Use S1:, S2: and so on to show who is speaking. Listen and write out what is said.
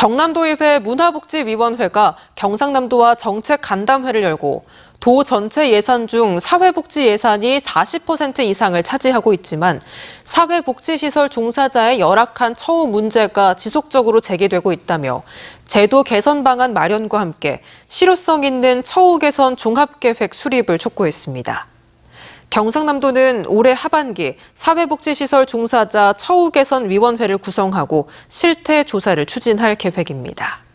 S1: 경남도의회 문화복지위원회가 경상남도와 정책 간담회를 열고 도 전체 예산 중 사회복지 예산이 40% 이상을 차지하고 있지만 사회복지시설 종사자의 열악한 처우 문제가 지속적으로 제기되고 있다며 제도 개선 방안 마련과 함께 실효성 있는 처우 개선 종합계획 수립을 촉구했습니다. 경상남도는 올해 하반기 사회복지시설 종사자 처우개선위원회를 구성하고 실태 조사를 추진할 계획입니다.